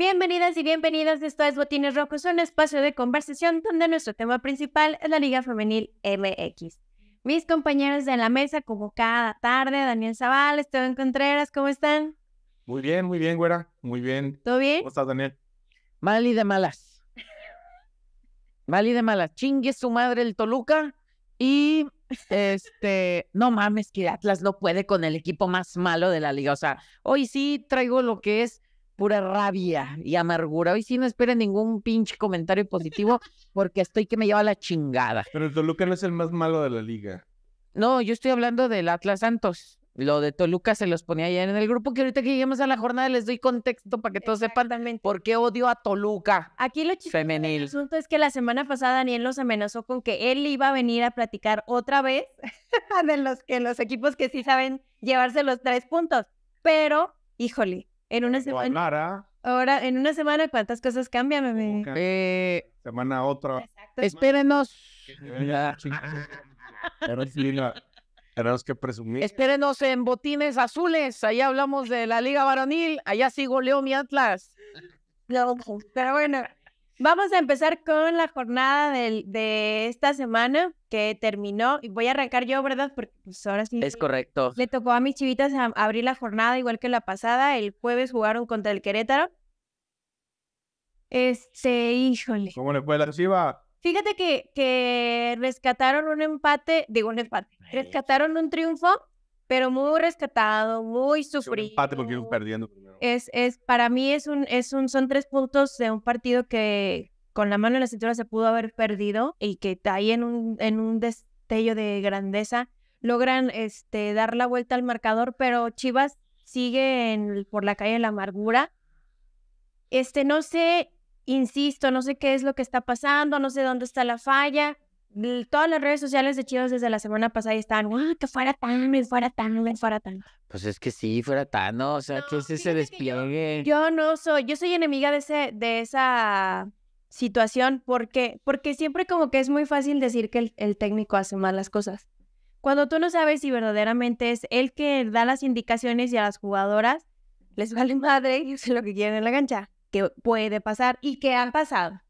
Bienvenidas y bienvenidos, esto es Botines Rojos, un espacio de conversación donde nuestro tema principal es la Liga Femenil MX. Mis compañeros de la mesa, como cada tarde, Daniel Zaval, Esteban Contreras, ¿cómo están? Muy bien, muy bien, güera, muy bien. ¿Todo bien? ¿Cómo estás, Daniel? Mal y de malas. Mal y de malas. Chingue su madre el Toluca y este, no mames que Atlas no puede con el equipo más malo de la liga. O sea, hoy sí traigo lo que es pura rabia y amargura. Hoy sí no esperen ningún pinche comentario positivo porque estoy que me lleva la chingada. Pero Toluca no es el más malo de la liga. No, yo estoy hablando del Atlas Santos. Lo de Toluca se los ponía ayer en el grupo, que ahorita que lleguemos a la jornada les doy contexto para que todos sepan por qué odio a Toluca. Aquí lo chistoso El asunto es que la semana pasada Daniel los amenazó con que él iba a venir a platicar otra vez de los, los equipos que sí saben llevarse los tres puntos. Pero, híjole, en una semana. Ahora, en una semana, ¿cuántas cosas cambian, bebé? Eh, semana otra. Espérenos. que presumir. Espérenos en botines azules. Allá hablamos de la Liga Varonil. Allá sí goleó mi Atlas. Pero bueno. Vamos a empezar con la jornada de, esta semana que terminó. Y voy a arrancar yo, ¿verdad? Porque pues ahora sí. Es correcto. Le tocó a mis chivitas abrir la jornada igual que la pasada. El jueves jugaron contra el Querétaro. Este, híjole. ¿Cómo les fue la chiva? Fíjate que, que rescataron un empate, digo un empate, rescataron un triunfo pero muy rescatado, muy sufrido. perdiendo Es, es, para mí es un, es un, son tres puntos de un partido que con la mano en la cintura se pudo haber perdido y que ahí en un, en un destello de grandeza logran este, dar la vuelta al marcador, pero Chivas sigue en, por la calle en la amargura. Este, no sé, insisto, no sé qué es lo que está pasando, no sé dónde está la falla todas las redes sociales de Chivas desde la semana pasada estaban, ah, que fuera tan, fuera tan, fuera tan. Pues es que sí, fuera tan, ¿no? O sea, que ese se despliegue. Yo, no soy, yo soy enemiga de, ese, de esa situación porque, porque siempre como que es muy fácil decir que el, técnico hace mal las cosas. Cuando tú no sabes si verdaderamente es él que da las indicaciones y a las jugadoras les vale madre y lo que quieren en la cancha, que puede pasar y que han pasado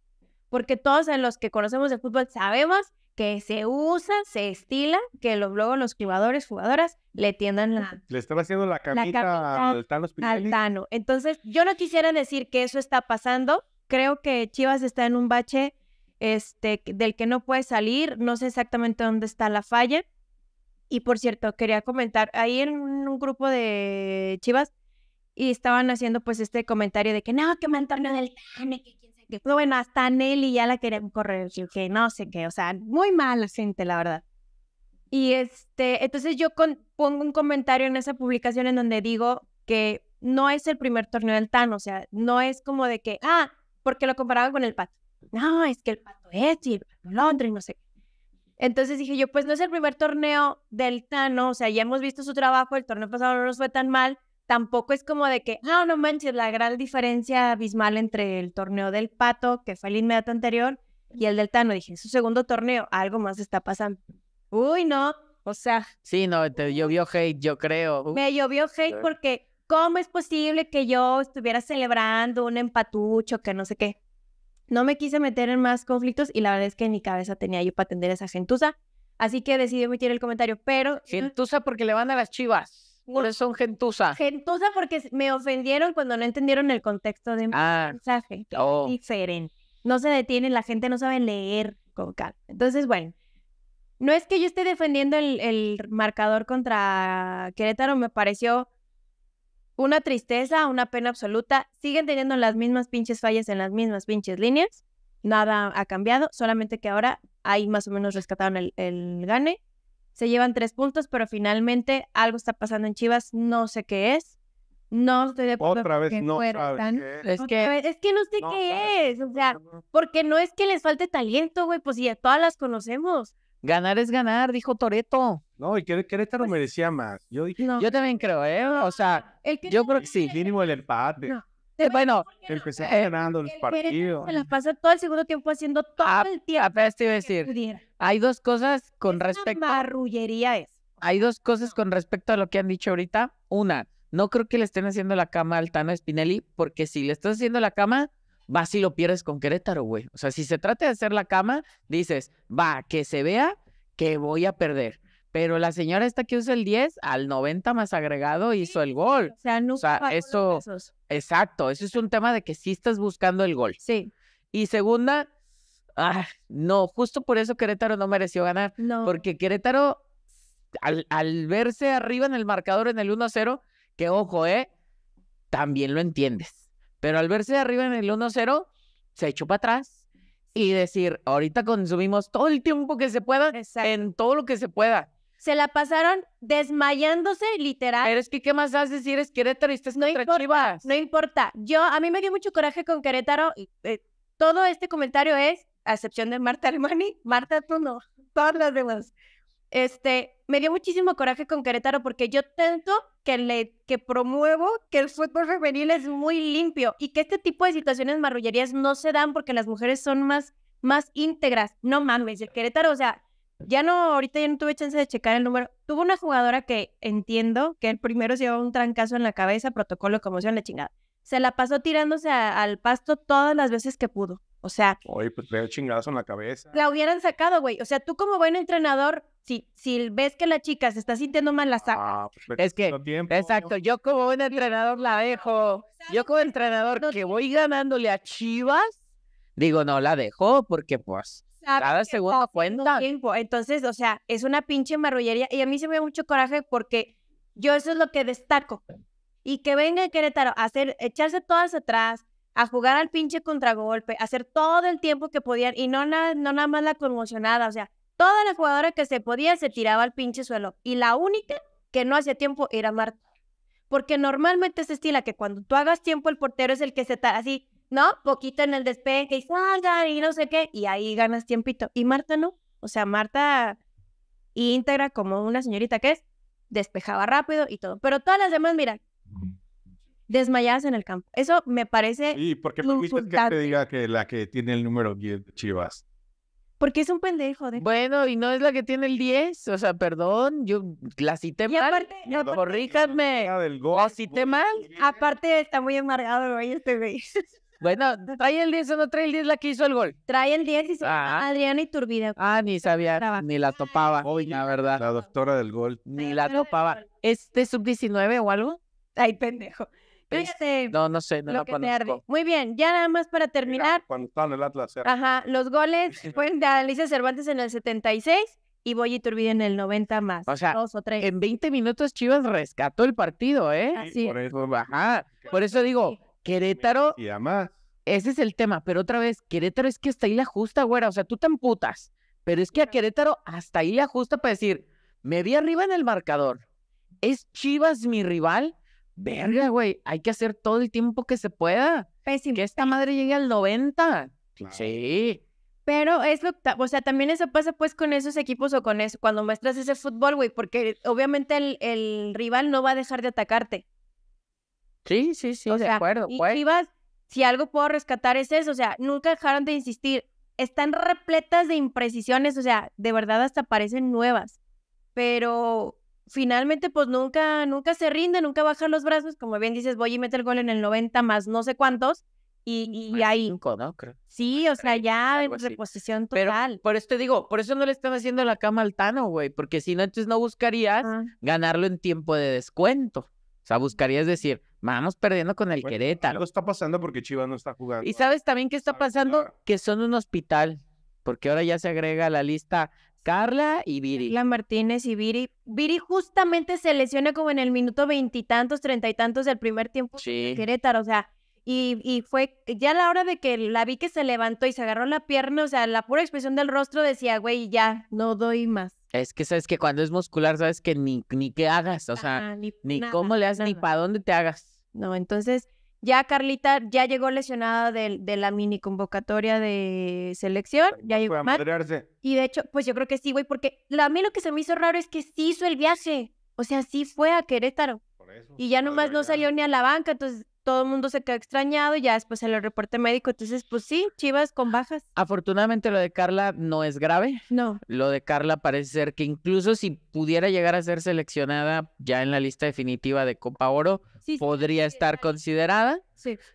porque todos los que conocemos el fútbol sabemos que se usa, se estila, que los, luego los jugadores, jugadoras le tiendan la... Le están haciendo la camita, al, Tano al Tano. Entonces, yo no quisiera decir que eso está pasando. Creo que Chivas está en un bache este, del que no puede salir. No sé exactamente dónde está la falla. Y por cierto, quería comentar, ahí en un grupo de Chivas y estaban haciendo pues este comentario de que no, que me entorno del Tano, que que, bueno, hasta Nelly ya la queremos correr, que no sé qué, o sea, muy mal la gente, la verdad. Y este, entonces yo pongo un comentario en esa publicación en donde digo que no es el primer torneo del TAN, o sea, no es como de que, ah, porque lo comparaba con el pato. No, es que el pato es y el pato Londres, no sé. Entonces dije yo, pues no es el primer torneo del Tano, o sea, ya hemos visto su trabajo, el torneo pasado no nos fue tan mal, tampoco es como de que, ah, no manches, la gran diferencia abismal entre el torneo del Pato, que fue el inmediato anterior, y el del Tano. Dije, su segundo torneo, algo más está pasando. Uy, no, o sea. Sí, no, te llovió hate, yo creo. Me llovió hate porque, ¿cómo es posible que yo estuviera celebrando un empatucho, que no sé qué? No me quise meter en más conflictos y la verdad es que en mi cabeza tenía yo para atender esa gentuza. Así que decidí emitir el comentario, pero. Gentuza porque le van a las chivas son gentuza? Gentuza porque me ofendieron cuando no entendieron el contexto de mi ah, mensaje. Oh. Diferente. No se detienen, la gente no sabe leer con calma. Entonces, bueno, no es que yo esté defendiendo el, marcador contra Querétaro, me pareció una tristeza, una pena absoluta. Siguen teniendo las mismas pinches fallas en las mismas pinches líneas. Nada ha cambiado, solamente que ahora ahí más o menos rescataron el gane se llevan tres puntos, pero finalmente algo está pasando en Chivas, no sé qué es. No estoy de acuerdo. Otra vez, no Es, que... es que no sé qué es, o sea, porque no es que les falte talento, güey, pues ya todas las conocemos. Ganar es ganar, dijo Toreto. No, y Querétaro lo pues merecía más. Yo, yo también creo, ¿eh? O sea, yo creo que sí. Mínimo el empate. Eh, bueno, empecé ganando el, el partido. Se la pasa todo el segundo tiempo haciendo todo ah, el tiempo. te decir. Hay dos cosas con respecto. Marrullería es. Hay dos cosas con respecto a lo que han dicho ahorita. Una, no creo que le estén haciendo la cama al Tano Spinelli, porque si le estás haciendo la cama, va si lo pierdes con Querétaro, güey. O sea, si se trata de hacer la cama, dices, va, que se vea que voy a perder. Pero la señora esta que usa el 10, al 90 más agregado hizo el gol. O sea, nunca... O sea, eso. Exacto, eso es un tema de que sí estás buscando el gol. Sí. Y segunda, no, justo por eso Querétaro no mereció ganar. Porque Querétaro, al, verse arriba en el marcador en el 1-0, que ojo, ¿eh? También lo entiendes. Pero al verse arriba en el 1-0, se echó para atrás y decir, ahorita consumimos todo el tiempo que se pueda, en todo lo que se pueda. Se la pasaron desmayándose, literal. Pero es que, ¿qué más haces si eres Querétaro y estás no contra importa, No importa. Yo, a mí me dio mucho coraje con Querétaro. Eh, todo este comentario es a excepción de Marta Armani, Marta tú no, todas las demás. Este, me dio muchísimo coraje con Querétaro porque yo tanto que le que promuevo que el fútbol femenil es muy limpio y que este tipo de situaciones marrullerías no se dan porque las mujeres son más más íntegras. No mames, el Querétaro, o sea, ya no ahorita ya no tuve chance de checar el número. Tuvo una jugadora que entiendo que el primero se llevó un trancazo en la cabeza, protocolo, conmoción, la chingada. Se la pasó tirándose al pasto todas las veces que pudo. O sea. pues veo en la cabeza. La hubieran sacado, güey. O sea, tú como buen entrenador, si, si ves que la chica se está sintiendo mal, la saca Ah, pues, es que. exacto. Yo como buen entrenador la dejo. Yo como entrenador que voy ganándole a Chivas, digo, no la dejo porque, pues. Cada segundo cuenta. Entonces, o sea, es una pinche marrullería. Y a mí se me da mucho coraje porque yo eso es lo que destaco. Y que venga Querétaro a hacer, echarse todas atrás, a jugar al pinche contragolpe, hacer todo el tiempo que podían y no, no nada más la conmocionada, o sea, toda la jugadora que se podía se tiraba al pinche suelo y la única que no hacía tiempo era Marta. Porque normalmente se estila que cuando tú hagas tiempo el portero es el que se está así, ¿no? Poquito en el despeje y salga y no sé qué, y ahí ganas tiempito. Y Marta no, o sea, Marta íntegra como una señorita que es, despejaba rápido y todo. Pero todas las demás, mira, desmayadas en el campo. Eso me parece. ¿Y por qué permites que te diga que la que tiene el número 10 Chivas? Porque es un pendejo. De... Bueno, y no es la que tiene el 10. O sea, perdón, yo la cité mal. y aparte, cité mal. Aparte, está muy amargado, güey, este Bueno, trae el 10 o no trae el 10 la que hizo el gol. Trae el 10 y se ah. Adriana Iturbide. Ah, ni sabía, ni la topaba, la verdad. La doctora del gol. Ni la topaba. ¿Este sub-19 o algo? Ay, pendejo no, no sé, no lo la Muy bien, ya nada más para terminar. cuando estaba en el Atlas. Ajá, los goles fueron de Alicia Cervantes en el 76 y Boy Iturbide en el 90 más. O sea, en 20 minutos Chivas rescató el partido, ¿eh? Así. Por eso, ajá. Por eso digo, Querétaro. Y además. Ese es el tema, pero otra vez, Querétaro es que hasta ahí la justa, güera. O sea, tú te emputas, pero es que a Querétaro hasta ahí la justa para decir, me vi arriba en el marcador. ¿Es Chivas mi rival? verga, güey, hay que hacer todo el tiempo que se pueda. Pésimo. Que esta madre llegue al 90. Sí. Pero es lo, o sea, también eso pasa pues con esos equipos o con eso, cuando muestras ese fútbol, güey, porque obviamente el, rival no va a dejar de atacarte. Sí, sí, sí, de acuerdo. Y pues. si algo puedo rescatar es eso, o sea, nunca dejaron de insistir. Están repletas de imprecisiones, o sea, de verdad hasta parecen nuevas. Pero finalmente pues nunca, nunca se rinde, nunca baja los brazos, como bien dices, voy a mete el gol en el 90 más no sé cuántos. Y, y ahí. Cinco, ¿no? Creo. Sí, o sea, ya en reposición total. Pero por eso te digo, por eso no le están haciendo la cama al Tano, güey, porque si no, entonces no buscarías ah. ganarlo en tiempo de descuento. O sea, mm. buscarías decir, vamos perdiendo con el bueno, Querétaro. Algo está pasando porque Chivas no está jugando. Y sabes también qué está pasando, que son un hospital, porque ahora ya se agrega a la lista Carla y Viri. Carla Martínez y Viri. Viri justamente se lesiona como en el minuto veintitantos, treinta y tantos del primer tiempo sí. Querétaro, o sea, y, y, fue ya a la hora de que la vi que se levantó y se agarró la pierna, o sea, la pura expresión del rostro decía, güey, ya, no doy más. Es que sabes que cuando es muscular, sabes que ni, ni qué hagas, o sea, ni, cómo le hagas, ni para dónde te hagas. No, entonces, ya Carlita ya llegó lesionada de, la mini convocatoria de selección. Ya llegó a Y de hecho, pues yo creo que sí, güey, porque a mí lo que se me hizo raro es que sí hizo el viaje. O sea, sí fue a Querétaro. Por eso, y ya nomás no salió ni a la banca. Entonces, todo el mundo se quedó extrañado y ya después se el reporte médico. Entonces, pues sí, Chivas con bajas. Afortunadamente lo de Carla no es grave. No. Lo de Carla parece ser que incluso si pudiera llegar a ser seleccionada ya en la lista definitiva de Copa Oro, podría estar considerada.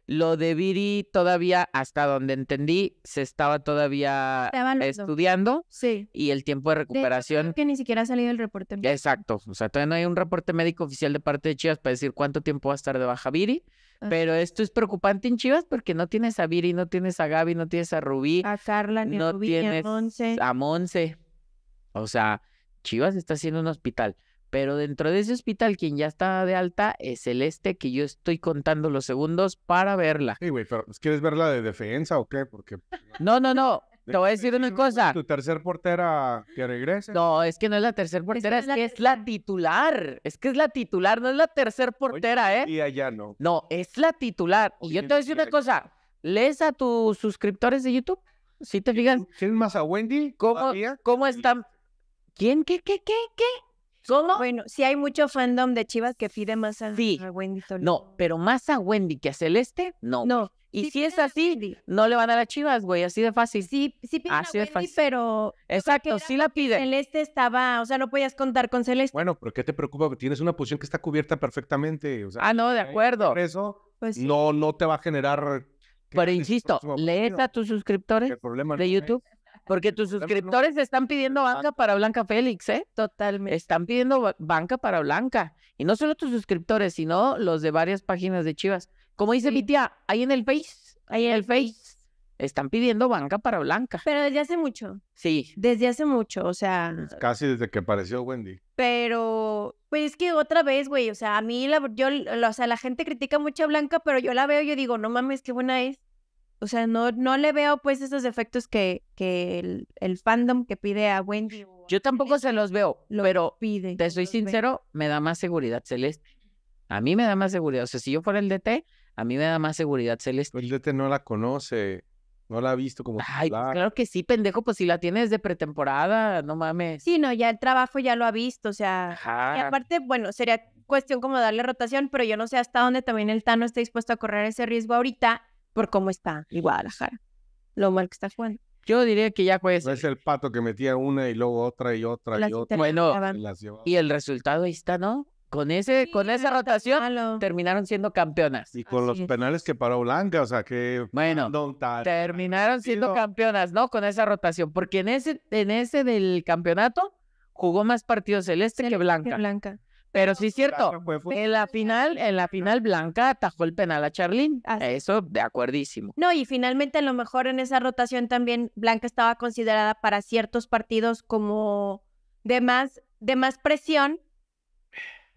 Lo de Viri todavía, hasta donde entendí, se estaba todavía estudiando. Y el tiempo de recuperación. que ni siquiera ha salido el reporte médico. Exacto. O sea, todavía no hay un reporte médico oficial de parte de Chivas para decir cuánto tiempo va a estar de baja Viri. Pero esto es preocupante en Chivas porque no tienes a Viri, no tienes a Gaby, no tienes a Rubí. A Carla, ni no a tienes a Monse. A Monse. O sea, Chivas está haciendo un hospital. Pero dentro de ese hospital, quien ya está de alta es el este, que yo estoy contando los segundos para verla. Sí, güey, pero pues, ¿quieres verla de defensa o qué? Porque... Pues, no, no, no. Te voy a decir una cosa. Tu tercer portera que regrese. No, es que no es la tercer portera, es, que es la titular. Es que es la titular, no es la tercer portera, ¿eh? Y allá no. No, es la titular. Y yo te voy a decir una cosa. Lees a tus suscriptores de YouTube, si te fijan. quién más a Wendy? ¿Cómo, ¿Cómo están? ¿Quién? ¿Qué? ¿Qué? ¿Qué? ¿Qué? Bueno, si hay mucho fandom de Chivas que pide más a, Wendy Toluca. No, pero más a Wendy que a Celeste, no. No. Y si es así, no le van a dar a chivas, güey, así de fácil. Sí, sí piden así a Wendy, de fácil. pero... Exacto, sí la pide. Celeste estaba, o sea, no podías contar con Celeste. Bueno, pero ¿qué te preocupa? Tienes una posición que está cubierta perfectamente. O sea, ah, no, de acuerdo. Por eso pues no, no te va a generar... Pero insisto, lees a tus suscriptores de YouTube. Porque tus suscriptores están pidiendo banca para Blanca Félix, ¿eh? Totalmente. Están pidiendo banca para Blanca. Y no solo tus suscriptores, sino los de varias páginas de Chivas. Como dice mi tía, ahí en el Face, ahí en el Face, están pidiendo banca para Blanca. Pero desde hace mucho. Sí. Desde hace mucho, o sea. casi desde que apareció Wendy. Pero, pues es que otra vez, güey, o sea, a mí, la, yo, o sea, la gente critica mucho a Blanca, pero yo la veo y yo digo, no mames, qué buena es o sea, no, no le veo pues esos efectos que, que el, fandom que pide a Wendy. Yo tampoco se los veo, pero te soy sincero, me da más seguridad Celeste. A mí me da más seguridad. O sea, si yo fuera el DT, a mí me da más seguridad Celeste. El DT no la conoce, no la ha visto como. Ay, pues, claro que sí, pendejo, pues si la tiene desde pretemporada, no mames. Sí, no, ya el trabajo ya lo ha visto, o sea. Y aparte, bueno, sería cuestión como darle rotación, pero yo no sé hasta dónde también el Tano está dispuesto a correr ese riesgo ahorita por cómo está Guadalajara, lo mal que está jugando. Yo diría que ya pues. No es el pato que metía una y luego otra y otra y otra. Bueno, y el resultado ahí está, ¿no? Con ese, con esa rotación terminaron siendo campeonas. Y con los penales que paró Blanca, o sea que bueno, terminaron siendo campeonas, ¿no? Con esa rotación, porque en ese, en ese del campeonato jugó más Partido Celeste que Blanca. Que Blanca. Pero sí es cierto, en la final, en la final Blanca atajó el penal a Charlín. Eso de acuerdísimo. No, y finalmente a lo mejor en esa rotación también Blanca estaba considerada para ciertos partidos como de más, presión,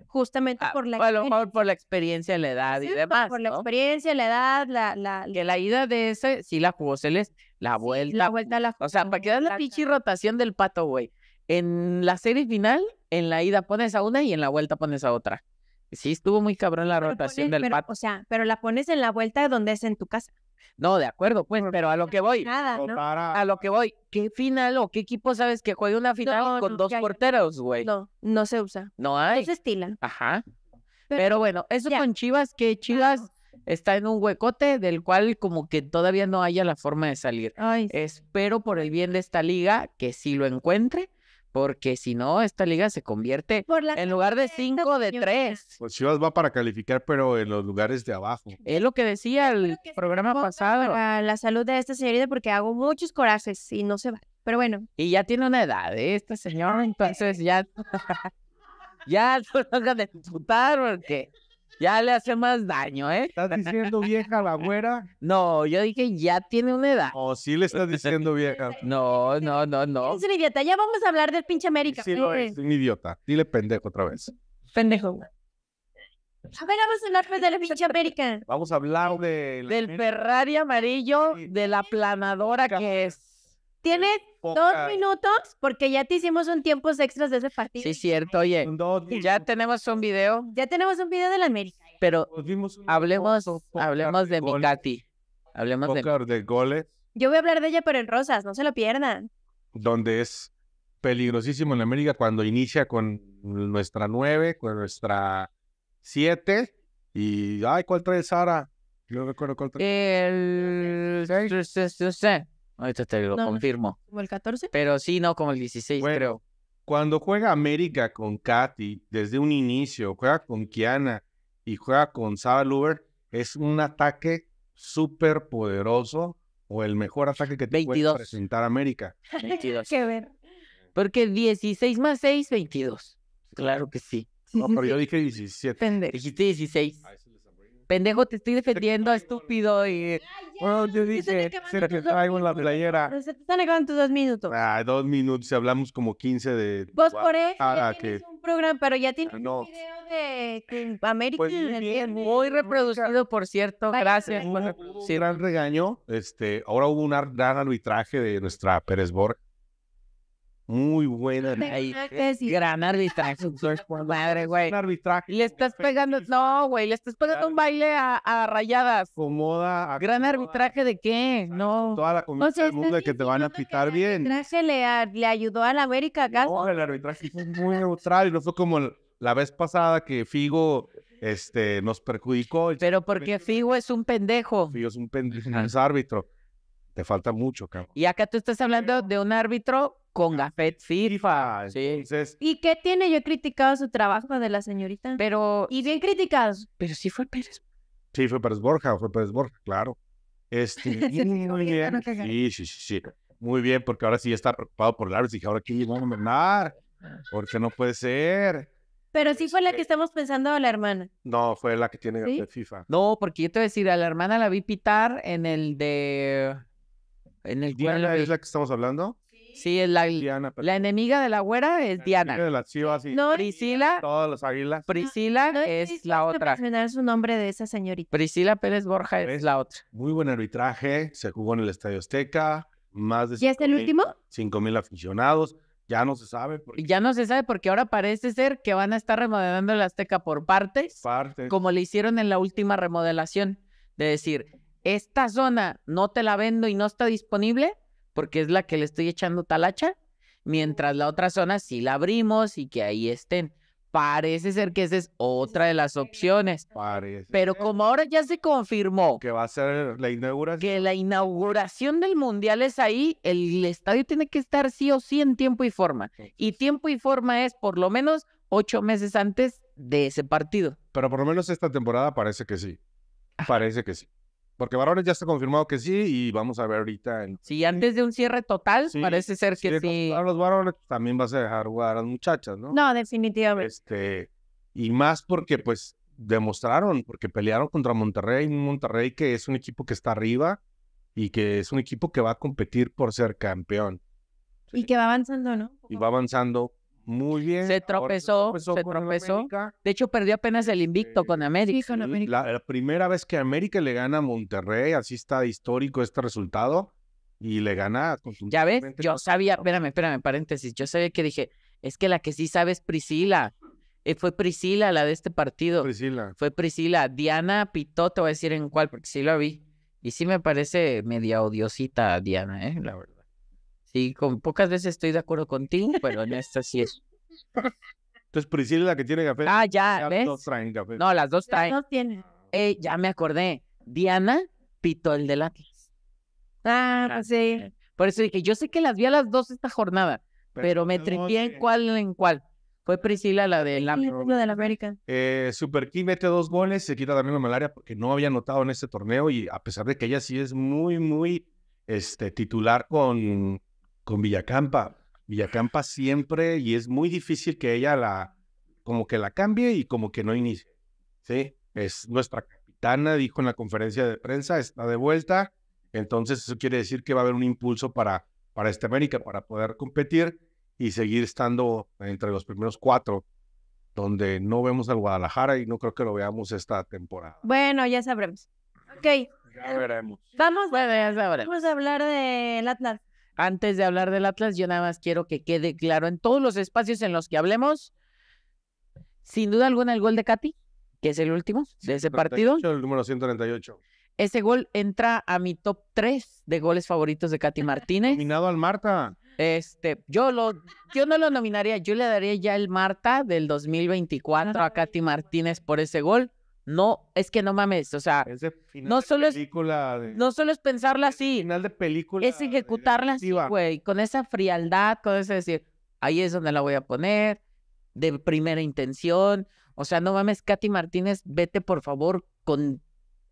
justamente ah, por la lo mejor por la experiencia, la edad y demás. Por la experiencia, la edad, la, la, Que la ida de ese sí la jugó les la vuelta. la vuelta la O sea, para quedar la pinche rotación del pato, güey. En la serie final, en la ida pones a una y en la vuelta pones a otra. Sí, estuvo muy cabrón la rotación del O sea, pero la pones en la vuelta donde es en tu casa. No, de acuerdo, pues, pero a lo que voy. Nada, ¿no? A lo que voy. ¿Qué final o qué equipo sabes que juega una final con dos porteros, güey? No, no se usa. No hay. No se estila. Ajá. Pero, bueno, eso con Chivas, que ah, Chivas está en un huecote del cual como que todavía no haya la forma de salir. Ay, Espero por el bien de esta liga que sí lo encuentre porque si no, esta liga se convierte en lugar de cinco, de tres. Pues Chivas va para calificar, pero en los lugares de abajo. Es lo que decía el programa pasado. Para la salud de esta señorita, porque hago muchos corajes y no se va. Pero bueno. Y ya tiene una edad, ¿eh? esta señora, entonces ya. ya no lo de porque ya le hace más daño, ¿eh? ¿Estás diciendo vieja la güera? No, yo dije ya tiene una edad. O oh, sí le estás diciendo vieja. No, no, no, no. Es un idiota. Ya vamos a hablar del pinche América. Sí, no, es un idiota. Dile pendejo otra vez. Pendejo. A ver, vamos a hablar pues de la pinche América. Vamos a hablar de... Del Ferrari amarillo, de la planadora que es. Tiene Dos minutos, porque ya te hicimos un tiempo extras de ese partido. Sí, cierto, oye. Ya tenemos un video. Ya tenemos un video de la América. Pero hablemos, hablemos de mi Hablemos de... goles. Yo voy a hablar de ella, pero en rosas, no se lo pierdan. Donde es peligrosísimo en América cuando inicia con nuestra nueve, con nuestra siete. Y, ay, ¿cuál trae Sara? Yo recuerdo cuál trae. El... ¿Sí? Ahorita te lo confirmo. ¿Como el 14? Pero sí, no, como el 16, creo. Cuando juega América con Katy, desde un inicio, juega con Kiana y juega con Saba Luber, es un ataque súper poderoso o el mejor ataque que te 22. puede presentar América. 22. que ver. Porque 16 más 6, 22. Claro que sí. No, pero yo dije 17. Dijiste 16. Ahí pendejo, te estoy defendiendo, estúpido. Y. Bueno, yo dije, se te traigo en la playera. Se te están acabando tus dos minutos. Ah, dos minutos, y hablamos como 15 de. Vos por eso. Ah, que. un programa, pero ya tiene. no. un video de América pues muy reproducido, por cierto. gracias. Si pues, era sí. gran regaño. Este, ahora hubo un gran arbitraje de nuestra Pérez Borg muy buena. Ahí, gran arbitraje. madre, güey. arbitraje. Le estás pegando, no, güey, le estás pegando un baile a, a rayadas. Comoda. gran arbitraje de qué, no. Toda la comida. o sea, mundo de que te van a pitar bien. El arbitraje le, ayudó a la América, acá. No, el arbitraje fue muy neutral y no fue como la vez pasada que Figo este, nos perjudicó. Pero porque Figo es un pendejo. Figo es un pendejo, es árbitro. Te falta mucho, cabrón. Y acá tú estás hablando de un árbitro con gafet FIFA. Sí. ¿Y qué tiene? Yo he criticado su trabajo de la señorita. Pero. Y bien criticados. Pero sí fue Pérez. Sí, fue Pérez Borja, fue Pérez Borja, claro. Este, sí, muy bien. Sí, sí, sí, Muy bien, porque ahora sí está preocupado por el Dije, ahora aquí vamos a ganar. Porque no puede ser. Pero sí fue la que este estamos pensando a la hermana. No, fue la que tiene Gafet FIFA. No, porque yo te voy a decir, a la hermana la vi pitar en el de. En el Diana, ¿Es la que estamos hablando? Sí, es la, la enemiga de la güera es Diana. no, Priscila. Todas las águilas. Priscila es la otra. mencionar su nombre de esa señorita. Priscila Pérez Borja es, la otra. Muy buen arbitraje. Se jugó en el Estadio Azteca. Más de. ¿Ya es el último? Cinco mil aficionados. Ya no se sabe. Porque... Ya no se sabe porque ahora parece ser que van a estar remodelando el Azteca por partes. Partes. Como le hicieron en la última remodelación. De decir, esta zona no te la vendo y no está disponible porque es la que le estoy echando talacha, mientras la otra zona sí la abrimos y que ahí estén. Parece ser que esa es otra de las opciones. Pero como ahora ya se confirmó que va a ser la inauguración, que la inauguración del mundial es ahí, el estadio tiene que estar sí o sí en tiempo y forma. Y tiempo y forma es por lo menos ocho meses antes de ese partido. Pero por lo menos esta temporada parece que sí. Parece que sí. Porque Varones ya está confirmado que sí y vamos a ver ahorita. Sí, antes de un cierre total, parece ser que sí. A los varones pues, también vas a dejar jugar a las muchachas, ¿no? No, definitivamente. Este, y más porque pues demostraron, porque pelearon contra Monterrey, Monterrey que es un equipo que está arriba y que es un equipo que va a competir por ser campeón. Y que va avanzando, ¿no? Y va avanzando muy bien. Se tropezó, se tropezó. De hecho, perdió apenas el invicto con América. La, primera vez que América le gana a Monterrey, así está histórico este resultado, y le gana Ya ves, yo sabía, espérame, espérame, paréntesis, yo sabía que dije, es que la que sí sabe es Priscila. Eh, fue Priscila la de este partido. Priscila. Fue Priscila. Diana Pitó, te voy a decir en cuál, porque sí lo vi. Y sí me parece media odiosita Diana, ¿eh? La verdad. Sí, con pocas veces estoy de acuerdo contigo, pero en esta sí es. Entonces Priscila es la que tiene café. Ah, ya, las dos traen café. No, las dos traen. Eh, ya me acordé. Diana pitó el del Atlas. Ah, ah pues sí. Eh, por eso dije, yo sé que las vi a las dos esta jornada, pero, me tripié en cuál en cuál. Fue Priscila la del la... de la América. Eh, Super King mete dos goles, se quita también la malaria porque no había anotado en este torneo y a pesar de que ella sí es muy, muy este, titular con, con Villacampa. Villacampa siempre, y es muy difícil que ella la, como que la cambie y como que no inicie. ¿sí? Es nuestra capitana, dijo en la conferencia de prensa, está de vuelta. Entonces, eso quiere decir que va a haber un impulso para, para esta América, para poder competir y seguir estando entre los primeros cuatro, donde no vemos al Guadalajara y no creo que lo veamos esta temporada. Bueno, ya sabremos. Ok. Ya veremos. Vamos, vamos a hablar de Atlas antes de hablar del Atlas, yo nada más quiero que quede claro en todos los espacios en los que hablemos, sin duda alguna el gol de Katy, que es el último de ese partido. El número 138. Ese gol entra a mi top 3 de goles favoritos de Katy Martínez. Nominado al Marta. Este, yo lo, yo no lo nominaría, yo le daría ya el Marta del 2024 a Katy Martínez por ese gol. No, es que no mames, o sea, no solo, es, pensarla así, es ejecutarla así, güey, con esa frialdad, con ese decir, ahí es donde la voy a poner, de primera intención, o sea, no mames, Katy Martínez, vete por favor con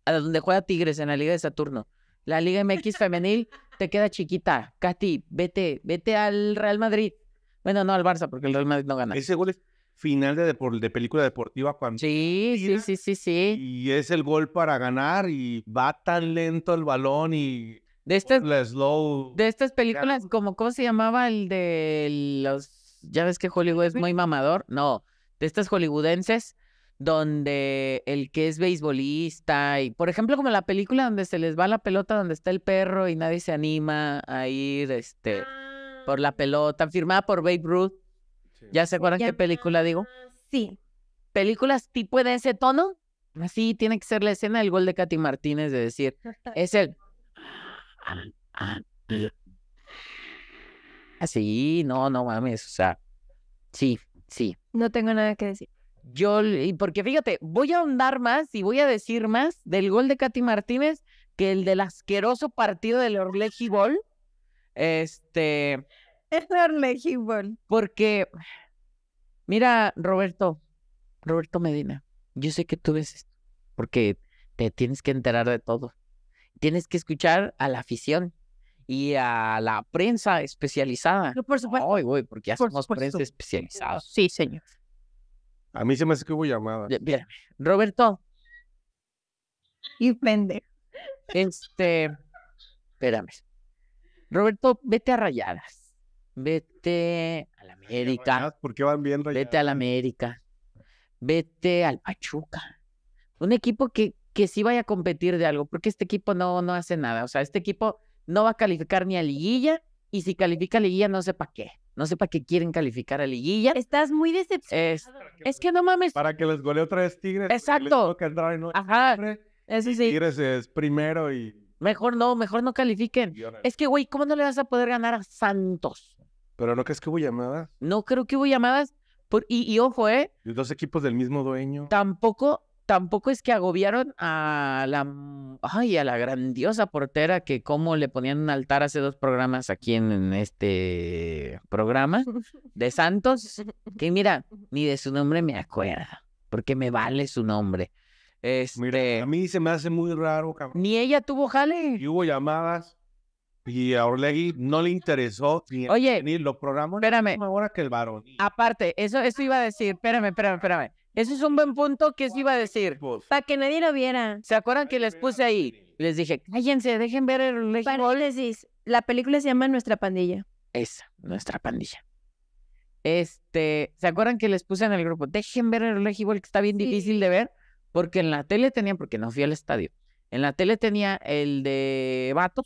a donde juega Tigres en la Liga de Saturno. La Liga MX femenil te queda chiquita. Katy, vete, vete al Real Madrid. Bueno, no al Barça, porque el Real Madrid no gana. Ese gol es final de, de película deportiva cuando sí, sí, sí, sí, sí. Y es el gol para ganar y va tan lento el balón y de estas slow, de estas películas como cómo se llamaba el de los ya ves que Hollywood es muy mamador, no, de estas hollywoodenses donde el que es beisbolista y por ejemplo como la película donde se les va la pelota donde está el perro y nadie se anima a ir este por la ah. pelota firmada por Babe Ruth ¿Ya se acuerdan qué película digo? Sí. Películas tipo de ese tono, así tiene que ser la escena del gol de Katy Martínez de decir, es el... Así, no, no mames, o sea, sí, sí. No tengo nada que decir. Yo, porque fíjate, voy a ahondar más y voy a decir más del gol de Katy Martínez que el del asqueroso partido del Orleji Ball. Este, es legible. Porque, mira, Roberto, Roberto Medina, yo sé que tú ves esto, porque te tienes que enterar de todo. Tienes que escuchar a la afición y a la prensa especializada. No, por supuesto. Ay, güey, porque ya somos prensa especializada. Sí, señor. A mí se me hace que hubo llamada. Roberto. Y pendejo. Este, espérame. Roberto, vete a rayadas. Vete a la América. ¿Por qué van bien Vete a la América. Vete al Pachuca. Un equipo que, que sí vaya a competir de algo, porque este equipo no, no hace nada. O sea, este equipo no va a calificar ni a liguilla, y si califica a liguilla, no sé para qué. No sé para qué quieren calificar a liguilla. Estás muy decepcionado. Es, que, no mames. Para que les golee otra vez Tigres. Exacto. Ajá. Eso sí. Tigres es primero y. Mejor no, mejor no califiquen. Es que, güey, ¿cómo no le vas a poder ganar a Santos? ¿Pero no crees que hubo llamadas? No creo que hubo llamadas. Por, y, ojo, ¿eh? dos equipos del mismo dueño. Tampoco, tampoco es que agobiaron a la, ay, a la grandiosa portera que como le ponían un altar hace dos programas aquí en, este programa de Santos, que mira, ni de su nombre me acuerdo, porque me vale su nombre. es mira, a este mí se me hace muy raro, cabrón. Ni ella tuvo jale. Y hubo llamadas. Y a Orlegi no le interesó ni, Oye, ni los programas espérame. ahora que el varón. Aparte, eso, eso iba a decir, espérame, espérame, espérame. Eso es un buen punto que eso iba a decir. Pues, Para que nadie lo viera. ¿Se acuerdan que les puse ahí? Les dije, cállense, dejen ver el Orlegui. la película se llama Nuestra Pandilla. Esa, Nuestra Pandilla. Este, ¿se acuerdan que les puse en el grupo? Dejen ver el Orlegui que está bien difícil de ver, porque en la tele tenían, porque no fui al estadio. En la tele tenía el de Bato.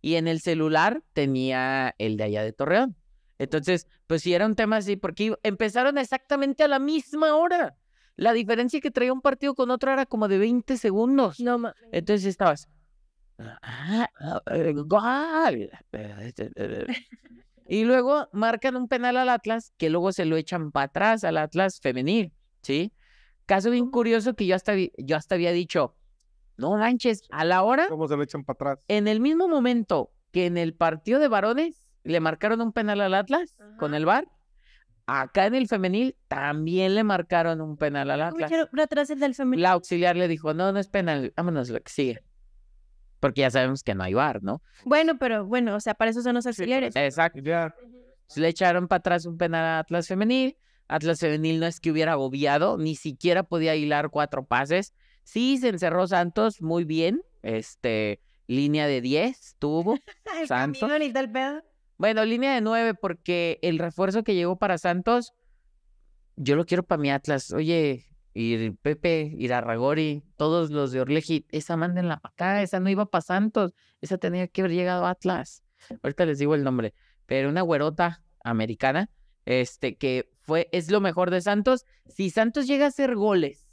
y en el celular tenía el de allá de Torreón. Entonces, pues sí era un tema así, porque empezaron exactamente a la misma hora. La diferencia que traía un partido con otro era como de 20 segundos. No, Entonces estabas. Ah, ah, eh, y luego marcan un penal al Atlas que luego se lo echan para atrás al Atlas femenil, ¿sí? Caso bien curioso que yo hasta, yo hasta había dicho, no manches, a la hora. ¿Cómo se le echan para atrás? En el mismo momento que en el partido de varones le marcaron un penal al Atlas con el VAR. Acá en el femenil también le marcaron un penal al Atlas. atrás el del femenil? La auxiliar le dijo, no, no es penal, vámonos, lo que sigue. Porque ya sabemos que no hay VAR, ¿no? Bueno, pero bueno, o sea, para eso son los auxiliares. exacto. Le echaron para atrás un penal al Atlas femenil. Atlas femenil no es que hubiera agobiado, ni siquiera podía hilar cuatro pases Sí, se encerró Santos muy bien. Este, línea de 10 tuvo. Santos. Bueno, línea de 9, porque el refuerzo que llegó para Santos, yo lo quiero para mi Atlas. Oye, ir Pepe, Irarragori, todos los de Orleji, esa mándenla para acá, esa no iba para Santos, esa tenía que haber llegado a Atlas. Ahorita les digo el nombre, pero una güerota americana, este, que fue, es lo mejor de Santos. Si Santos llega a hacer goles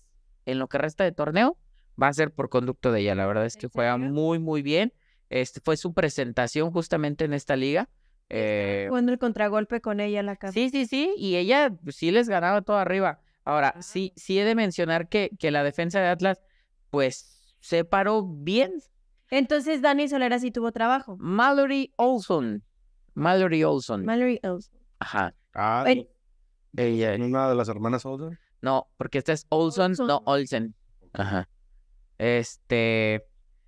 en lo que resta de torneo va a ser por conducto de ella. La verdad es que juega muy, muy bien. Este fue su presentación justamente en esta liga. Eh, el contragolpe con ella la casa. Sí, sí, sí. Y ella pues, sí les ganaba todo arriba. Ahora, ah. sí, sí he de mencionar que, que la defensa de Atlas, pues, se paró bien. Entonces, Dani Solera sí tuvo trabajo. Mallory Olson. Mallory Olson. Mallory Olson. Ajá. Ah, ella. Pues, pues, una de las hermanas Olson. No, porque este es Olson, no Olsen. Ajá. Este.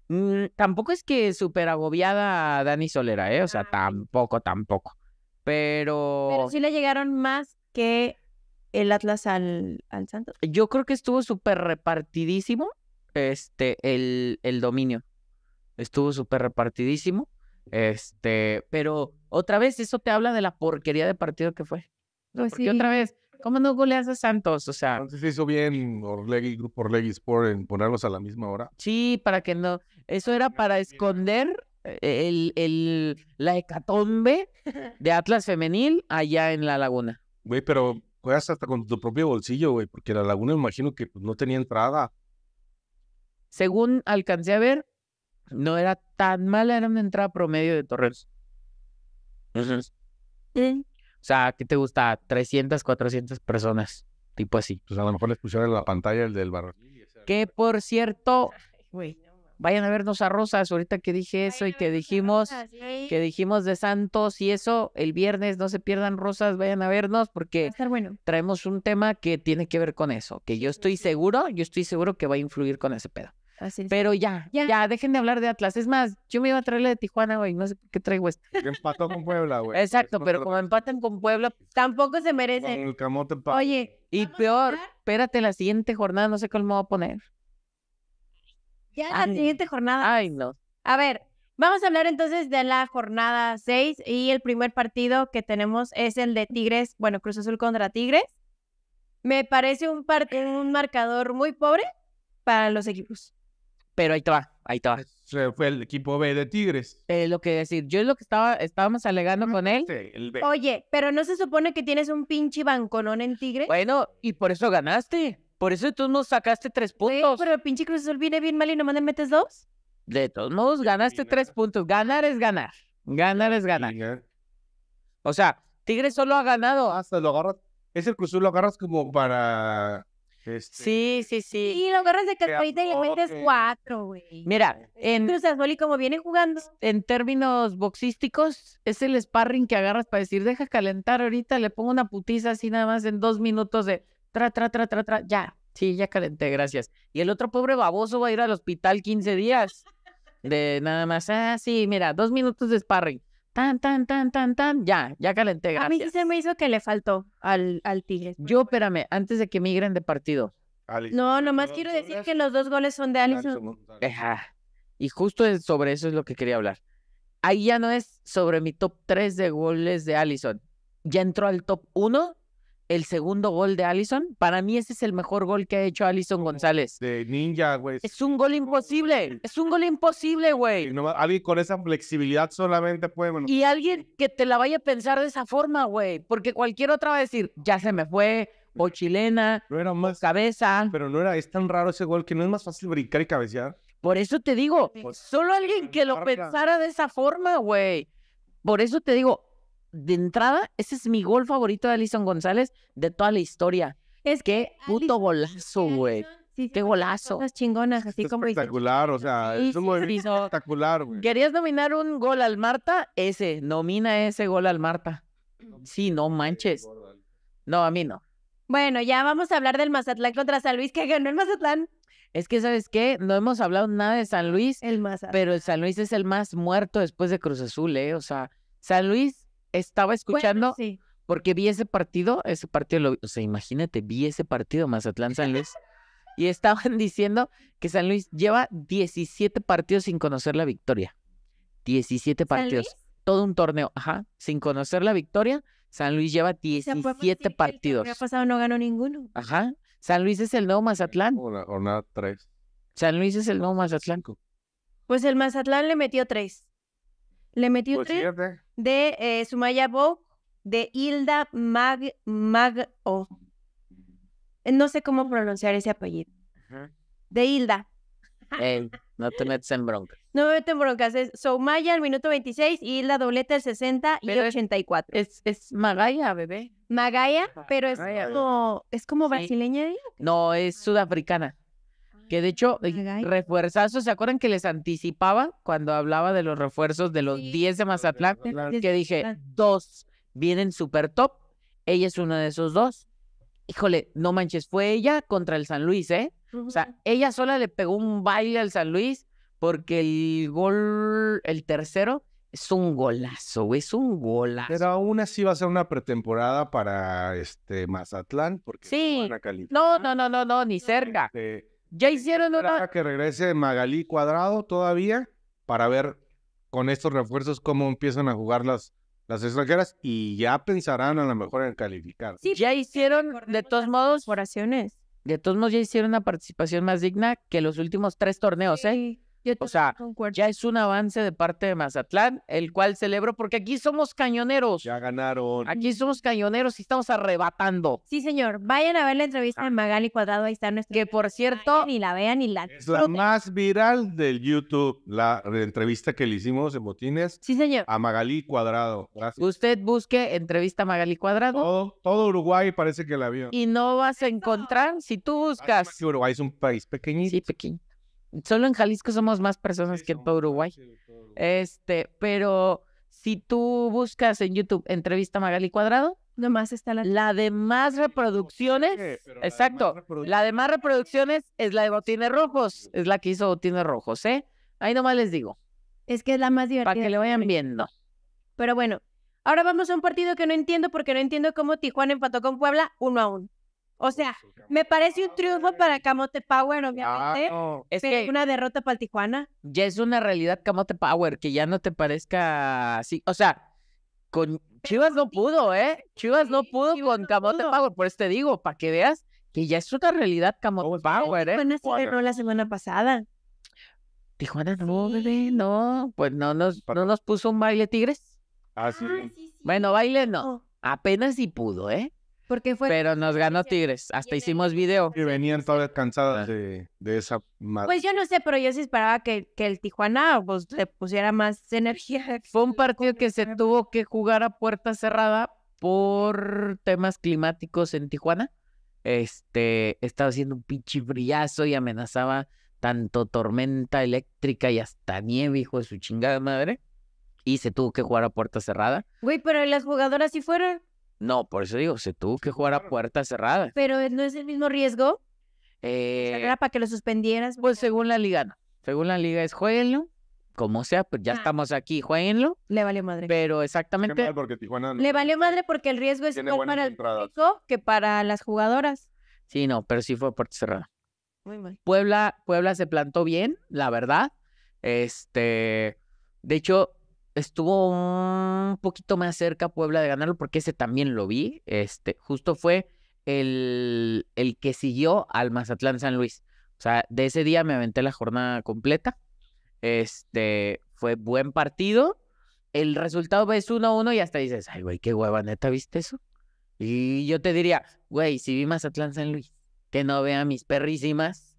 Mm, tampoco es que súper agobiada Dani Solera, ¿eh? O sea, ah, tampoco, tampoco. Pero. Pero sí le llegaron más que el Atlas al, al Santos. Yo creo que estuvo súper repartidísimo este, el, el dominio. Estuvo súper repartidísimo. Este, pero otra vez, eso te habla de la porquería de partido que fue. no pues otra vez, ¿Cómo no goleas a Santos? O sea. Entonces hizo bien Orlegi, Grupo Orlegi Sport en ponerlos a la misma hora. Sí, para que no. Eso era para esconder eh, el, el, la hecatombe de Atlas Femenil allá en la laguna. Güey, pero juegas hasta con tu propio bolsillo, güey, porque la laguna me imagino que pues, no tenía entrada. Según alcancé a ver, no era tan mala, era una entrada promedio de Torres. Entonces, mm. O sea, ¿qué te gusta? 300, 400 personas, tipo así. Pues a lo mejor les pusieron en la pantalla el del barro. Que por cierto, vayan a vernos a Rosas, ahorita que dije eso y que dijimos, que dijimos de Santos y eso, el viernes no se pierdan Rosas, vayan a vernos porque traemos un tema que tiene que ver con eso, que yo estoy seguro, yo estoy seguro que va a influir con ese pedo. Pero ya, ya, ya, dejen de hablar de Atlas. Es más, yo me iba a traerle de Tijuana, güey. No sé qué traigo esto. Empató con Puebla, güey. Exacto, pero como empatan con Puebla, tampoco se merecen En el camote Oye. Y peor, espérate, la siguiente jornada no sé cómo me voy a poner. Ya la siguiente jornada. Ay, no. A ver, vamos a hablar entonces de la jornada 6 y el primer partido que tenemos es el de Tigres, bueno, Cruz Azul contra Tigres. Me parece un, un marcador muy pobre para los equipos. Pero ahí te va, ahí te va. Fue el equipo B de Tigres. lo que decir, yo es lo que estaba, estábamos alegando con él. Oye, pero no se supone que tienes un pinche banconón en Tigres. Bueno, y por eso ganaste. Por eso tú no sacaste tres puntos. pero el pinche Cruz viene bien mal y nomás le metes dos. De todos modos, ganaste tres puntos. Ganar es ganar. Ganar es ganar. O sea, Tigres solo ha ganado. Hasta lo agarras. Ese el Azul lo agarras como para este, sí, sí, sí. Y lo agarras de cascarita y le metes cuatro, güey. Mira, en Cruz como viene jugando. En términos boxísticos, es el sparring que agarras para decir, deja calentar ahorita, le pongo una putiza así nada más en dos minutos de tra, tra, tra, tra, tra, ya. Sí, ya calenté, gracias. Y el otro pobre baboso va a ir al hospital 15 días. De nada más, ah, sí, mira, dos minutos de sparring tan, tan, tan, tan, tan, ya, ya calenté. A mí sí se me hizo que le faltó al, al Tigres. Yo, espérame, antes de que migren de partido. No, nomás quiero decir que los dos goles son de Alison. Eh, ah, y justo sobre eso es lo que quería hablar. Ahí ya no es sobre mi top 3 de goles de Alison. Ya entró al top 1 el segundo gol de Allison. Para mí ese es el mejor gol que ha hecho Allison González. De ninja, güey. Es un gol imposible. Es un gol imposible, güey. alguien con esa flexibilidad solamente puede... Y alguien que te la vaya a pensar de esa forma, güey. Porque cualquier otra va a decir, ya se me fue, o chilena, no era más, cabeza. Pero no era, es tan raro ese gol que no es más fácil brincar y cabecear. Por eso te digo, pues, solo alguien que lo pensara de esa forma, güey. Por eso te digo, de entrada, ese es mi gol favorito de Alison González de toda la historia. Es que puto golazo, güey. Qué golazo. Las chingonas, así es como espectacular, o sea, es un movimiento espectacular, güey. ¿Querías nominar un gol al Marta? Ese, nomina ese gol al Marta. Sí, no manches. No, a mí no. Bueno, ya vamos a hablar del Mazatlán contra San Luis, que ganó el Mazatlán. Es que, ¿sabes qué? No hemos hablado nada de San Luis. El Mazatlán. Pero el San Luis es el más muerto después de Cruz Azul, ¿eh? O sea, San Luis estaba escuchando porque vi ese partido, ese partido, lo, o sea, imagínate, vi ese partido Mazatlán-San Luis y estaban diciendo que San Luis lleva 17 partidos sin conocer la victoria. 17 partidos. Todo un torneo, ajá, sin conocer la victoria. San Luis lleva 17 partidos. ¿Qué ha pasado no ganó ninguno. Ajá. San Luis es el nuevo Mazatlán. O nada, tres. San Luis es el nuevo Mazatlán. Pues el Mazatlán le metió tres. Le metí pues un de eh, Sumaya Bow, de Hilda Mag, Mag -O. No sé cómo pronunciar ese apellido. De Hilda. no te metes en broncas. No te meto en broncas. Es Soumaya al minuto 26 y Hilda dobleta al 60 y 84. Es, es, Magaya, bebé. Magaya, pero es como, es como brasileña. No, es sudafricana. Que de hecho, refuerzazos, ¿se acuerdan que les anticipaba cuando hablaba de los refuerzos de los 10 de Mazatlán? Que dije, dos vienen super top. Ella es una de esos dos. Híjole, no manches, fue ella contra el San Luis, ¿eh? O sea, ella sola le pegó un baile al San Luis porque el gol, el tercero, es un golazo, es un golazo. Pero aún así va a ser una pretemporada para este Mazatlán, porque sí. no No, no, no, no, ni cerca. Este, ya hicieron una... que regrese Magalí Cuadrado todavía para ver con estos refuerzos cómo empiezan a jugar las, las extranjeras y ya pensarán a lo mejor en calificar. Sí, ya hicieron, de todos modos, oraciones. De todos modos ya hicieron una participación más digna que los últimos tres torneos, ¿eh? o sea, ya es un avance de parte de Mazatlán, el cual celebro porque aquí somos cañoneros. Ya ganaron. Aquí somos cañoneros y estamos arrebatando. Sí, señor. Vayan a ver la entrevista ah. de Magali Cuadrado, ahí está nuestro. Que por cierto, ni la vean ni la. Es la más viral del YouTube, la entrevista que le hicimos en Botines. Sí, señor. A Magali Cuadrado. Gracias. Usted busque entrevista a Magali Cuadrado. Todo, todo Uruguay parece que la vio. Y no vas a encontrar si tú buscas. Uruguay es un país pequeñito. Sí, pequeño solo en Jalisco somos más personas que en todo Uruguay. Este, pero si tú buscas en YouTube entrevista Magali Cuadrado, nomás está la, de más reproducciones. exacto. La de más reproducciones es la de Botines Rojos, es la que hizo Botines Rojos, ¿eh? Ahí nomás les digo. Es que es la más divertida. Para que le vayan viendo. Pero bueno, ahora vamos a un partido que no entiendo porque no entiendo cómo Tijuana empató con Puebla uno a uno. O sea, me parece un ah, triunfo para Camote Power, ah, obviamente. Oh, es una derrota para el Tijuana. Ya es una realidad Camote Power, que ya no te parezca así. O sea, con Chivas no pudo, ¿eh? Chivas no pudo con Camote Power, por eso te digo, para que veas que ya es otra realidad Camote oh, Power, ¿eh? Tijuana se la semana pasada. Tijuana no, bebé, no. Pues no nos, no nos puso un baile Tigres. Ah, sí. Bueno, baile no. Oh. Apenas si pudo, ¿eh? Pero nos ganó Tigres. Hasta hicimos video. Y venían todas cansadas ah. de, esa Pues yo no sé, pero yo sí esperaba que, que el Tijuana pues, le pusiera más energía. Fue un partido que se tuvo que jugar a puerta cerrada por temas climáticos en Tijuana. Este, estaba haciendo un pinche brillazo y amenazaba tanto tormenta eléctrica y hasta nieve, hijo de su chingada madre. Y se tuvo que jugar a puerta cerrada. Güey, pero las jugadoras sí fueron. No, por eso digo, se tuvo que jugar a puerta cerrada. Pero no es el mismo riesgo. Eh, era para que lo suspendieras. Pues según la liga, no. Según la liga es jueguenlo. Como sea, pues ya ah. estamos aquí, jueguenlo. Le valió madre. Pero exactamente. Mal porque Tijuana Le valió madre porque el riesgo es igual para el público que para las jugadoras. Sí, no, pero sí fue a puerta cerrada. Muy mal. Puebla, Puebla se plantó bien, la verdad. Este. De hecho, estuvo un poquito más cerca Puebla de ganarlo, porque ese también lo vi. Este, justo fue el, el que siguió al Mazatlán San Luis. O sea, de ese día me aventé la jornada completa. Este, fue buen partido. El resultado es 1-1 uno, y hasta dices, ay, güey, qué hueva, neta, ¿viste eso? Y yo te diría, güey, si vi Mazatlán San Luis, que no vea mis perrísimas.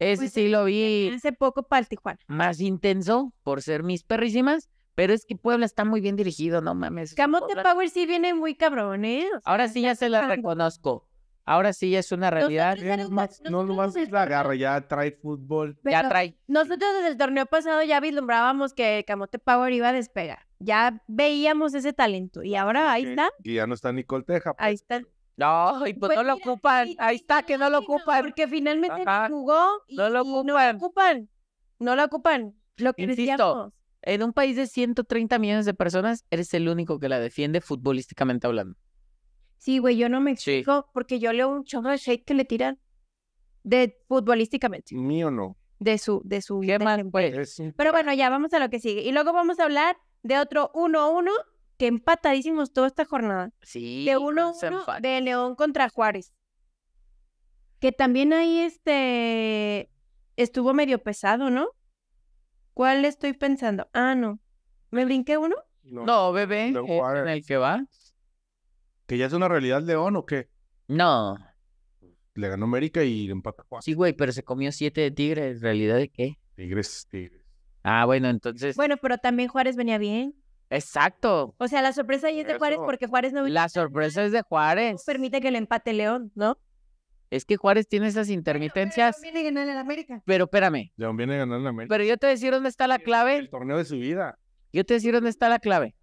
Ese pues, sí lo vi. ese poco para el Tijuana. Más intenso por ser mis perrísimas. Pero es que Puebla está muy bien dirigido, no mames. Camote Power sí viene muy cabrón, ¿eh? Ahora sí ya se la reconozco. Ahora sí ya es una realidad. No no, más, la agarra, ya trae fútbol. ya trae. Nosotros desde el torneo pasado ya vislumbrábamos que Camote Power iba a despegar. Ya veíamos ese talento. Y ahora ahí está. Y ya no está Nicole Teja. Ahí pues. está. No, y pues, no lo ocupan. ahí está, que no lo ocupan. Porque finalmente jugó y no lo ocupan. no lo ocupan. No lo ocupan. Lo que Insisto, en un país de 130 millones de personas, eres el único que la defiende futbolísticamente hablando. Sí, güey, yo no me explico porque yo leo un chorro de shake que le tiran de futbolísticamente. Mío no. De su, de su. ¿Qué Pero bueno, ya vamos a lo que sigue. Y luego vamos a hablar de otro 1-1 que empatadísimos toda esta jornada. Sí. De 1-1 de León contra Juárez. Que también ahí este estuvo medio pesado, ¿no? ¿Cuál estoy pensando? Ah, no. ¿Me brinqué uno? No, bebé, eh, en el que va. ¿Que ya es una realidad León o qué? No. Le ganó América y le empata Sí, güey, pero se comió siete de Tigres. realidad de qué? Tigres, Tigres. Ah, bueno, entonces. Bueno, pero también Juárez venía bien. Exacto. O sea, la sorpresa ahí es de Juárez porque Juárez no. La sorpresa es de Juárez. permite que le empate León, ¿no? Es que Juárez tiene esas intermitencias. Pero, viene en América. Pero espérame. viene a ganar en América. Pero yo te voy decir dónde está la clave. El, torneo de su vida. Yo te voy decir dónde está la clave.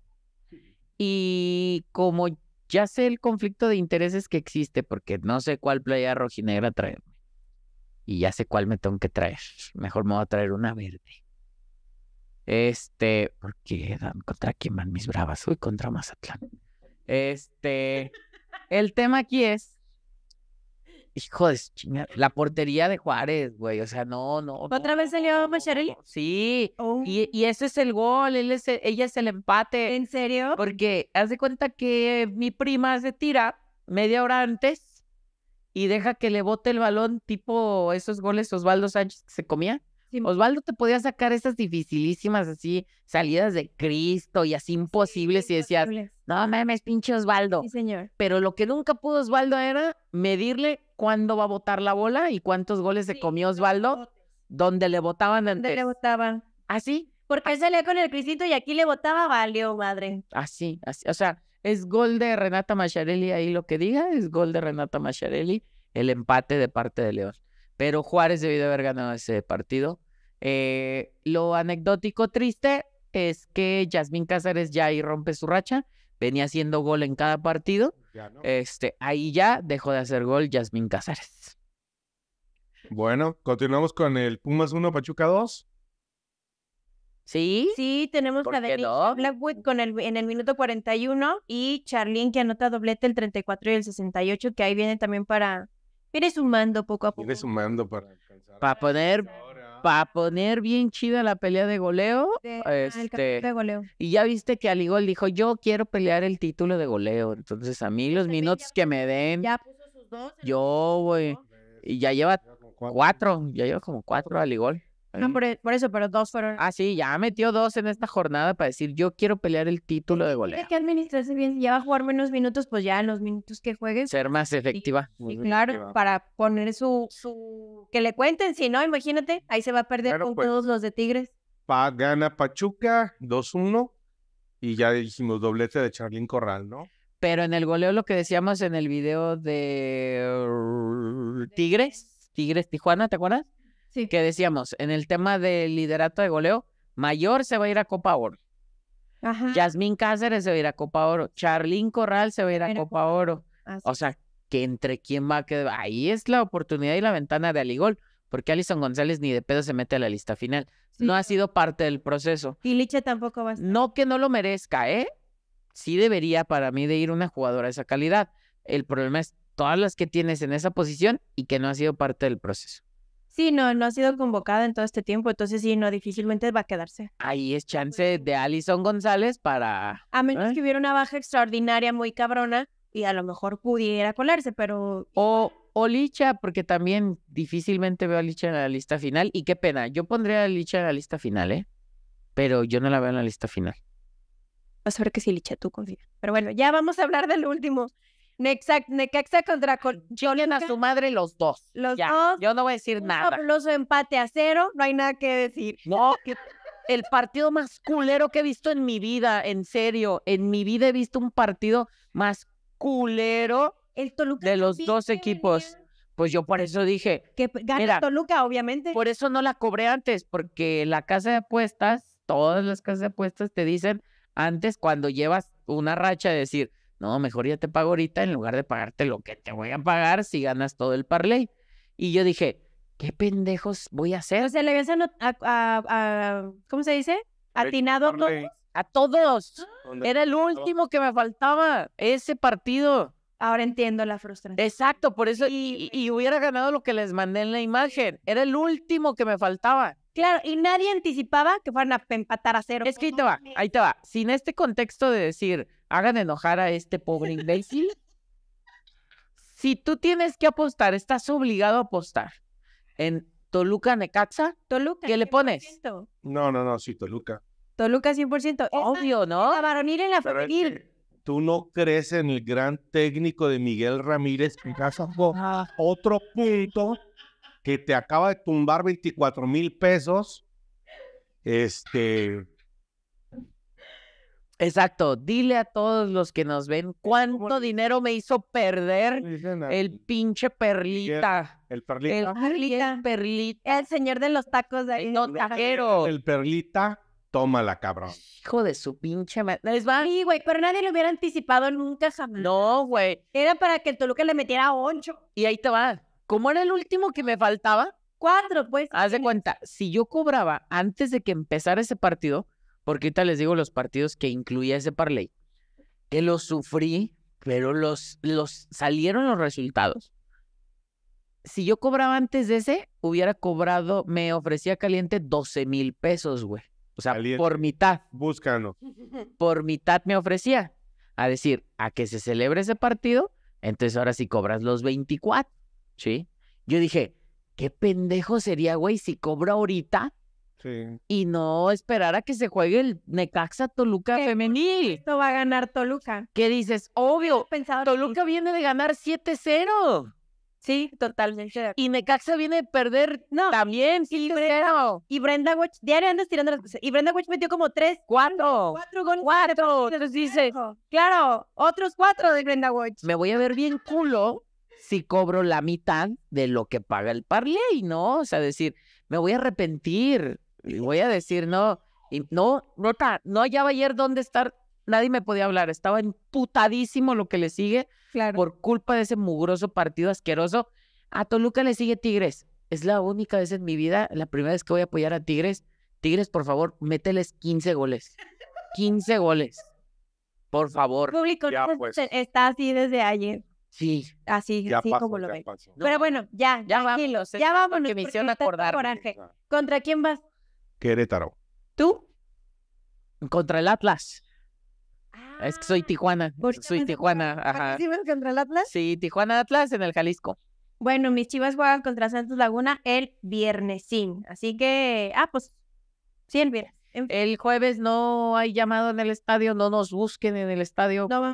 Y como ya sé el conflicto de intereses que existe, porque no sé cuál playa rojinegra traerme. Y ya sé cuál me tengo que traer. Mejor me voy a traer una verde. Este, porque contra quién van mis bravas. Uy, contra Mazatlán. Este, el tema aquí es Hijo de chingada. La portería de Juárez, güey. O sea, no, no. ¿Otra vez salió Macharelli? Sí. Oh. Y, ese es el gol. Él e, ella es el empate. ¿En serio? Porque haz de cuenta que mi prima se tira media hora antes y deja que le bote el balón, tipo esos goles Osvaldo Sánchez que se comía. Osvaldo te podía sacar esas dificilísimas así, salidas de Cristo y así imposibles y decías, no mames, pinche Osvaldo. señor. Pero lo que nunca pudo Osvaldo era medirle cuándo va a botar la bola y cuántos goles se comió Osvaldo, donde le botaban antes. le botaban. Así. ¿Ah, Porque él salía con el Crisito y aquí le botaba, valió madre. Así, ah, así. O sea, es gol de Renata Macharelli ahí lo que diga, es gol de Renata Macharelli, el empate de parte de León pero Juárez debió haber ganado ese partido. Eh, lo anecdótico triste es que Yasmín Cáceres ya ahí rompe su racha, venía haciendo gol en cada partido. Este, ahí ya dejó de hacer gol Yasmín Cáceres. Bueno, continuamos con el Pumas 1, Pachuca 2. ¿Sí? Sí, tenemos a Blackwood con el, en el minuto 41 y Charlín que anota doblete el 34 y el 68, que ahí viene también para, Viene sumando poco a poco. Eres sumando para Para poner, para poner bien chida la pelea de goleo. Ah, este, goleo. Y ya viste que Aligol dijo, yo quiero pelear el título de goleo. Entonces a mí los minutos que me den. Ya puso sus Yo voy. Y ya lleva cuatro, ya lleva como cuatro Aligol. No, ah, e, por, eso, pero dos fueron. Ah, sí, ya metió dos en esta jornada para decir, yo quiero pelear el título de goleo. Tiene que administrarse bien. ya va a jugar menos minutos, pues ya en los minutos que juegues. Ser más efectiva. Y, claro, para poner su, su. Que le cuenten, si no, imagínate, ahí se va a perder con pues. todos los de Tigres. gana Pachuca 2-1. Y ya dijimos doblete de Charlín Corral, ¿no? Pero en el goleo, lo que decíamos en el video de Tigres, Tigres Tijuana, ¿te acuerdas? que decíamos, en el tema del liderato de goleo, Mayor se va a ir a Copa Oro. Ajá. Yasmín Cáceres se va a ir a Copa Oro. Charlín Corral se va a ir a Copa Oro. O sea, que entre quién va a quedar. Ahí es la oportunidad y la ventana de Aligol, porque Alison González ni de pedo se mete a la lista final. No ha sido parte del proceso. Y Liche tampoco va a No que no lo merezca, ¿eh? Sí debería para mí de ir una jugadora de esa calidad. El problema es todas las que tienes en esa posición y que no ha sido parte del proceso. Sí, no, no ha sido convocada en todo este tiempo, entonces sí, no, difícilmente va a quedarse. Ahí es chance de Alison González para... A menos ¿eh? que hubiera una baja extraordinaria muy cabrona y a lo mejor pudiera colarse, pero... O, Licha, porque también difícilmente veo a Licha en la lista final y qué pena, yo pondría a Licha en la lista final, ¿eh? Pero yo no la veo en la lista final. Pues a ver que si Licha, tú confía. Pero bueno, ya vamos a hablar del último. Necaxa contra Col a su madre los dos. Los dos. Yo no voy a decir nada. Los empate a cero, no hay nada que decir. No, el partido más culero que he visto en mi vida, en serio, en mi vida he visto un partido más culero el Toluca de los dos equipos. Pues yo por eso dije que gane Toluca, obviamente. Por eso no la cobré antes, porque la casa de apuestas, todas las casas de apuestas te dicen antes cuando llevas una racha de decir no, mejor ya te pago ahorita en lugar de pagarte lo que te voy a pagar si ganas todo el parlay. Y yo dije, ¿qué pendejos voy a hacer? O sea, le habían a, a, ¿cómo se dice? Atinado a todos. A todos. Era el último que me faltaba, ese partido. Ahora entiendo la frustración. Exacto, por eso. Y, y, hubiera ganado lo que les mandé en la imagen. Era el último que me faltaba. Claro, y nadie anticipaba que fueran a empatar a cero. Es que ahí te va, ahí te va. Sin este contexto de decir, hagan enojar a este pobre imbécil. si tú tienes que apostar, estás obligado a apostar en Toluca Necaxa. Toluca. ¿Qué le pones? No, no, no, sí, Toluca. Toluca 100%. Obvio, ¿no? La en la femenil. ¿Tú no crees en el gran técnico de Miguel Ramírez ah. otro punto que te acaba de tumbar 24 mil pesos? Este, Exacto, dile a todos los que nos ven cuánto dinero me hizo perder el pinche perlita. El, perlita. El perlita. El señor de los tacos de ahí. El, Tajero. El perlita, tómala, cabrón. Hijo de su pinche madre. Sí, güey, pero nadie lo hubiera anticipado nunca jamás. No, güey. Era para que el Toluca le metiera ocho. Y ahí te va. ¿Cómo era el último que me faltaba? Cuatro, pues. Haz de cuenta, si yo cobraba antes de que empezara ese partido, porque ahorita les digo los partidos que incluía ese parlay. Que los sufrí, pero los, salieron los resultados. Si yo cobraba antes de ese, hubiera cobrado, me ofrecía caliente 12 mil pesos, güey. O sea, por mitad. Búscalo. Por mitad me ofrecía. A decir, a que se celebre ese partido, entonces ahora sí cobras los 24. ¿Sí? Yo dije, qué pendejo sería, güey, si cobro ahorita y no esperar a que se juegue el Necaxa Toluca femenil. Esto va a ganar Toluca. ¿Qué dices? Obvio. Toluca viene de ganar 7-0. Sí, totalmente. Y Necaxa viene de perder no, también 7-0. Y, Brenda Watch, diario andas tirando las cosas. Y Brenda Watch metió como 3, 4. 4 goles. 4. dice, claro, otros 4 de Brenda Watch. Me voy a ver bien culo si cobro la mitad de lo que paga el Parley, ¿no? O sea, decir, me voy a arrepentir y voy a decir, no, y no, no, no hallaba ayer dónde estar, nadie me podía hablar, estaba emputadísimo lo que le sigue por culpa de ese mugroso partido asqueroso. A Toluca le sigue Tigres, es la única vez en mi vida, la primera vez que voy a apoyar a Tigres. Tigres, por favor, mételes 15 goles. 15 goles. Por favor. público pues, pues. está así desde ayer. Sí. Así, así como lo ven. Pero bueno, ya, ya tranquilos. Vamos, ya vamos Que misión hicieron acordar. Contra quién vas? Querétaro. ¿Tú? Contra el Atlas. es que soy ah, Tijuana. Soy Tijuana. Ajá. contra el Atlas? Sí, Tijuana Atlas en el Jalisco. Bueno, mis chivas juegan contra Santos Laguna el viernesín. Así que, ah, pues, sí, el viernes. El jueves no hay llamado en el estadio, no nos busquen en el estadio, no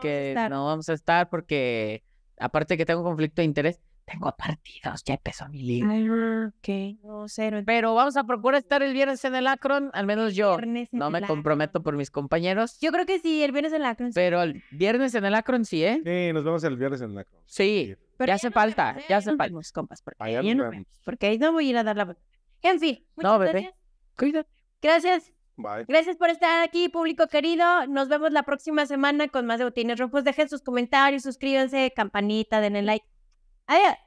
no vamos a estar porque aparte que tengo conflicto de interés, tengo partidos, ya empezó mi liga. no, Pero vamos a procurar estar el viernes en el Acron al menos yo. no me comprometo por mis compañeros. Yo creo que sí, el viernes en el Akron. Pero el viernes en el Acron sí, ¿eh? Sí, nos vemos el viernes en el Acron Sí, pero ya hace falta, ya hace falta. ¿eh? compas, porque ahí, no porque ahí no voy a ir a dar la... En fin, muchas gracias. Cuídate. Gracias. Gracias por estar aquí, público querido. Nos vemos la próxima semana con más de Botines Rojos. Dejen sus comentarios, suscríbanse, campanita, denle like. I uh,